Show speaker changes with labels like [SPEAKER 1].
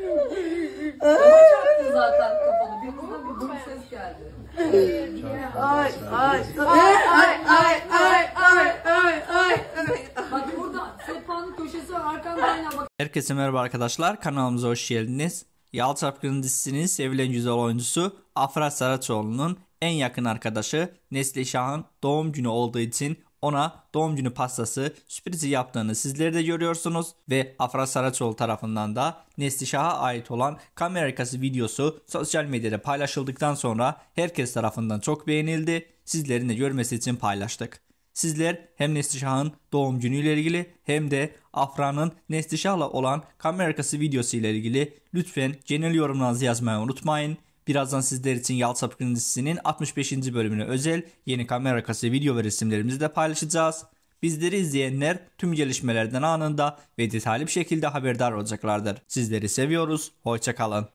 [SPEAKER 1] Kaçacaktın Herkese merhaba
[SPEAKER 2] arkadaşlar kanalımıza hoş geldiniz. Yal Çapkın dizisinin sevilen güzel oyuncusu Afra Saraçoğlu'nun en yakın arkadaşı Nesli Şah'ın doğum günü olduğu için ona doğum günü pastası sürprizi yaptığını sizleri de görüyorsunuz ve Afra Saraçoğlu tarafından da Neslişah'a ait olan kamera arkası videosu sosyal medyada paylaşıldıktan sonra herkes tarafından çok beğenildi. Sizlerin de görmesi için paylaştık. Sizler hem Neslişah'ın doğum günüyle ilgili hem de Afra'nın Neslişah'la olan kamera arkası videosu ile ilgili lütfen genel yorumlarınızı yazmayı unutmayın. Birazdan sizler için Yalçap Kırıncısı'nın 65. bölümüne özel yeni kamera arkası video ve resimlerimizi de paylaşacağız. Bizleri izleyenler tüm gelişmelerden anında ve detaylı bir şekilde haberdar olacaklardır. Sizleri seviyoruz, hoşçakalın.